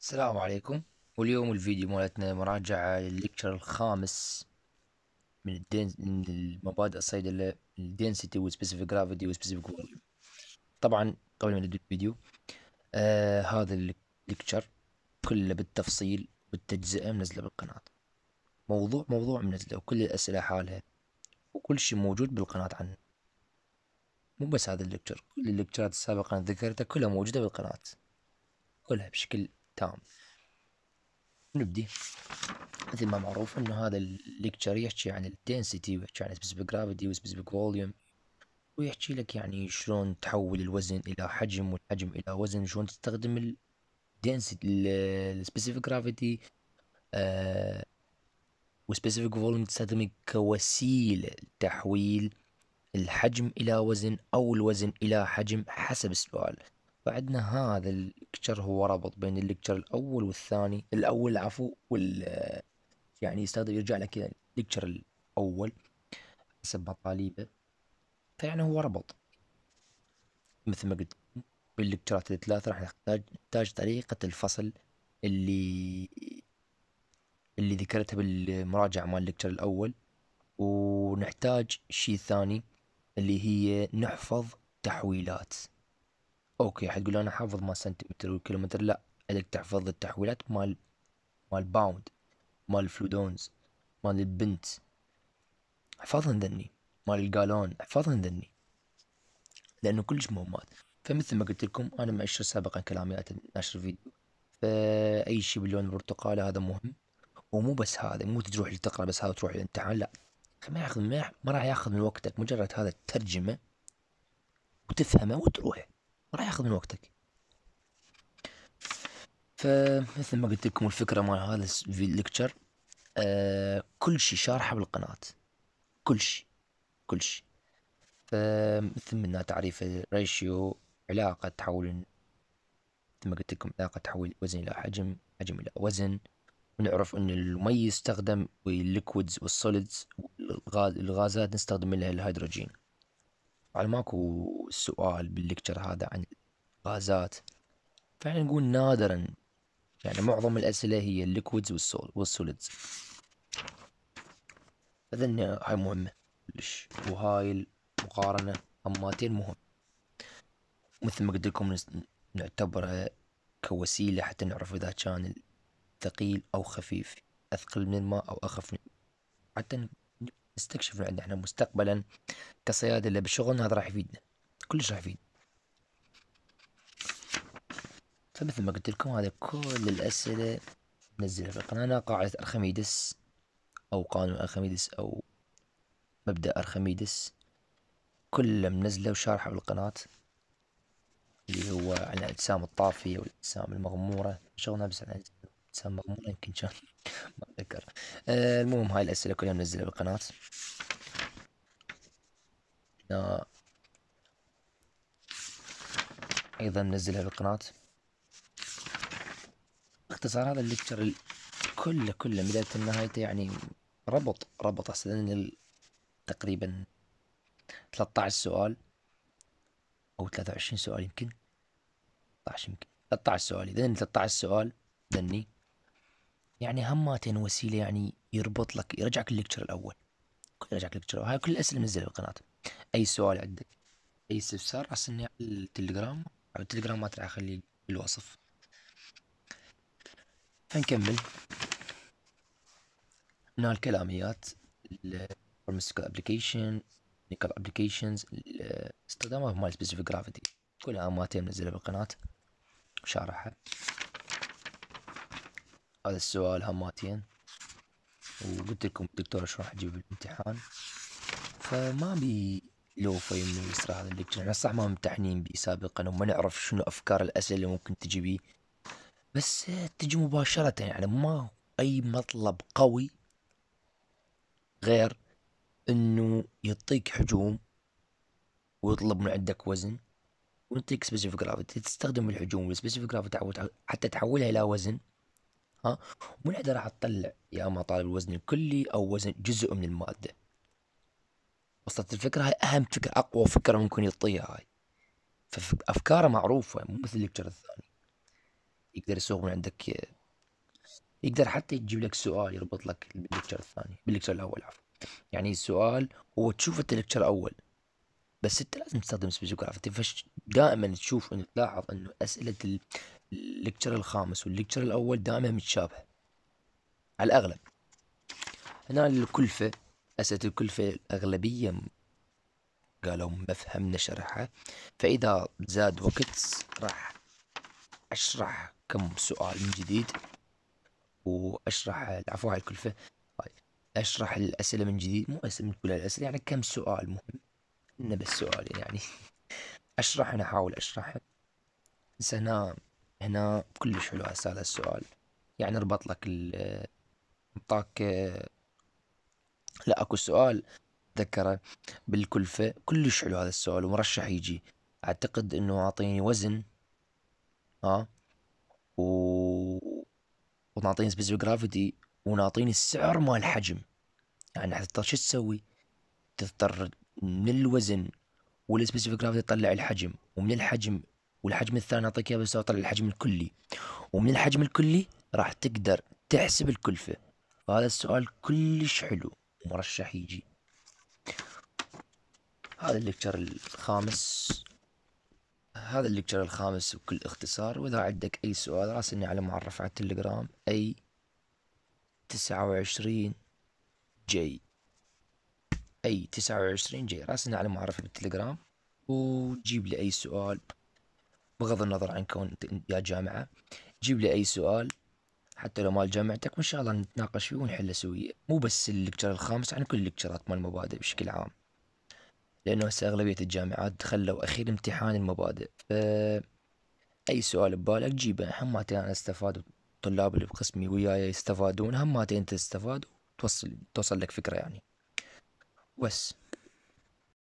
السلام عليكم واليوم الفيديو مالتنا مراجعة للليكتشر الخامس من الدين من المبادئ الصيدلة الدينسيتي والسبيسيفيك جرافيتي والسبيسيفيك فوليوم طبعا قبل ما نبدأ الفيديو آه هذا الليكتشر كله بالتفصيل والتجزئة منزله بالقناة موضوع موضوع منزله وكل الأسئلة حالها وكل شيء موجود بالقناة عنه مو بس هذا الليكتشر كل الليكتشرات السابقة ذكرتها كلها موجودة بالقناة كلها بشكل تام نبدي مثل ما معروف انه هذا الليكتشر يحكي عن الدنسيتي ويحكي عن سبيسيفيك جرافيتي وسبيسيفيك فوليوم ويحكي لك يعني شلون تحول الوزن الى حجم والحجم الى وزن شلون تستخدم الدنسيتي السبيسيفيك جرافيتي و وسبيسيفيك فوليوم تستخدم كوسيله لتحويل الحجم الى وزن او الوزن الى حجم حسب السؤال فعندنا هذا الكتشر هو ربط بين الكتشر الأول والثاني الأول عفو وال يعني يستخدم يرجع لك كذا الأول حسب مطالبه فيعني هو ربط مثل ما قلت بالكتشرات الثلاثة راح نحتاج نحتاج طريقة الفصل اللي اللي ذكرتها بالمراجعة مال الليكتشر الأول ونحتاج شيء ثاني اللي هي نحفظ تحويلات اوكي حتقول انا حافظ ما سنتيمتر والكيلومتر لا عليك تحفظ التحويلات مال مال باوند مال الفلودونز مال البنت احفظهن ذني مال القالون احفظهن ذني لانه كلش مهمات فمثل ما قلت لكم انا مأشر سابقا كلامي ناشر فيديو فاي شيء باللون البرتقالي هذا مهم ومو بس هذا مو تروح تقرا بس هذا تروح الامتحان لا ما ياخذ ما راح ياخذ من وقتك مجرد هذا الترجمه وتفهمه وتروح راح ياخذ من وقتك فمثل ما قلت لكم الفكرة مال هذا الليكتشر آه كل شيء شارحه بالقناة كل شيء كل شيء فمثل منا تعريف الريشيو علاقة تحول مثل ما قلت لكم علاقة تحول وزن إلى حجم حجم إلى وزن ونعرف أن المي يستخدم والليكويدز والسوليدز الغازات نستخدم لها الهيدروجين على ماكو سؤال بالليكتشر هذا عن الغازات فاحنا نقول نادرا يعني معظم الأسئلة هي الليكويدز والسول والسوليدز إذن هاي مهمة كلش وهاي المقارنة هماتين مهم مثل ما قلت لكم نعتبرها كوسيلة حتى نعرف إذا كان ثقيل أو خفيف أثقل من الماء أو أخف من حتى نستكشف عندنا احنا مستقبلا كصيادله بشغلنا هذا راح يفيدنا كلش راح يفيد فمثل ما قلت لكم هذا كل الاسئله نزلها في القناه قاعدة أرخميدس أو قانون أرخميدس أو مبدأ أرخميدس كل منزله وشارحه بالقناة اللي هو عن الأجسام الطافية والأجسام المغمورة شغلنا بس عن الأجسام تسمى غمورة يمكن كان ما اتذكر آه، المهم هاي الاسئله كلها منزلها بالقناه هنا آه، ايضا منزلها بالقناه باختصار هذا الليكتشر كله كله بداية نهايته يعني ربط ربط أسئلة تقريبا 13 سؤال أو 23 سؤال يمكن 13 يمكن 13 سؤال إذا 13 سؤال ذني يعني هماتين وسيله يعني يربط لك يرجعك الليكتشر الاول يرجعك الليكتشر هاي كل الاسئله منزلها بالقناه اي سؤال عندك اي استفسار راسلني على التليجرام على التليجرام ما راح أخلي بالوصف فنكمل هنا الكلاميات الفارماسيكال ابلكيشن نيكال ابلكيشنز استخدامها مال سبيسيفيك جرافيتي كلها ماتين منزلها بالقناه وشارحها هذا السؤال هماتين وقلت لكم الدكتور شو راح اجيب الامتحان فما بي لوفة يمين يسرع هذا الليكتشر احنا صح ما ممتحنين بيه سابقا وما نعرف شنو افكار الاسئله اللي ممكن تجي بيه بس تجي مباشرة يعني ما اي مطلب قوي غير انه يعطيك حجوم ويطلب من عندك وزن ويعطيك سبيسيفيك جرافيتي تستخدم الحجوم والسبيسيفيك جرافيتي حتى تحولها الى وزن ها ومن عندها راح تطلع يا اما طالب الوزن الكلي او وزن جزء من الماده وصلت الفكره هاي اهم فكره اقوى فكره ممكن يطيها هاي فافكاره معروفه مو مثل الليكتشر الثاني يقدر يسوق من عندك يقدر حتى يجيب لك سؤال يربط لك بالليكتشر الثاني بالليكتشر الاول عفوا يعني السؤال هو انت الليكتشر الاول بس انت لازم تستخدم سبيسيوك فش دائما تشوف انه تلاحظ انه اسئله الليكتشر الخامس والليكتشر الأول دائما متشابه على الأغلب هنا الكلفة أسئلة الكلفة الأغلبية قالوا ما فهمنا شرحها فإذا زاد وقت راح أشرح كم سؤال من جديد وأشرح العفو على الكلفة طيب. أشرح الأسئلة من جديد مو أسئلة من كل الأسئلة يعني كم سؤال مهم إنه بس سؤال يعني أشرح أنا أحاول أشرح هنا هنا كلش حلو هسه هذا السؤال يعني ربط لك ال انطاك لا اكو سؤال اتذكره بالكلفه كلش حلو هذا السؤال ومرشح يجي اعتقد انه اعطيني وزن ها و ونعطيني سبيسيفيك جرافيتي ونعطيني السعر مال الحجم يعني حتضطر شو تسوي؟ تضطر من الوزن والسبيسيفيك جرافيتي تطلع الحجم ومن الحجم والحجم الثاني اعطيك اياه بس اطلع الحجم الكلي ومن الحجم الكلي راح تقدر تحسب الكلفة فهذا السؤال كلش حلو مرشح يجي هذا الليكتشر الخامس هذا الليكتشر الخامس بكل اختصار واذا عندك اي سؤال راسلني على معرف على التليجرام اي تسعة وعشرين جي اي تسعة وعشرين جي راسلني على معرفة بالتليجرام وجيب لي اي سؤال بغض النظر عن كون يا جامعة جيب لي أي سؤال حتى لو مال جامعتك وإن شاء الله نتناقش فيه ونحله سوية مو بس الليكتشر الخامس عن كل الليكتشرات مال المبادئ بشكل عام لأنه هسه أغلبية الجامعات خلوا أخير امتحان المبادئ ف أي سؤال ببالك جيبه هماتين أنا أستفاد الطلاب اللي بقسمي وياي يستفادون هماتين أنت تستفاد وتوصل توصل لك فكرة يعني بس